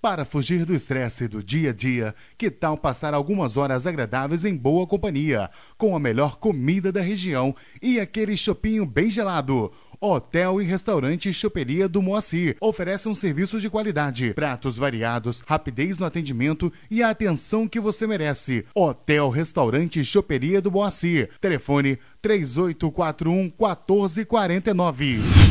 Para fugir do estresse do dia a dia, que tal passar algumas horas agradáveis em boa companhia, com a melhor comida da região e aquele chopinho bem gelado? Hotel e Restaurante Choperia do Moacir oferece um serviço de qualidade, pratos variados, rapidez no atendimento e a atenção que você merece. Hotel Restaurante Choperia do Moacir. Telefone 3841 1449.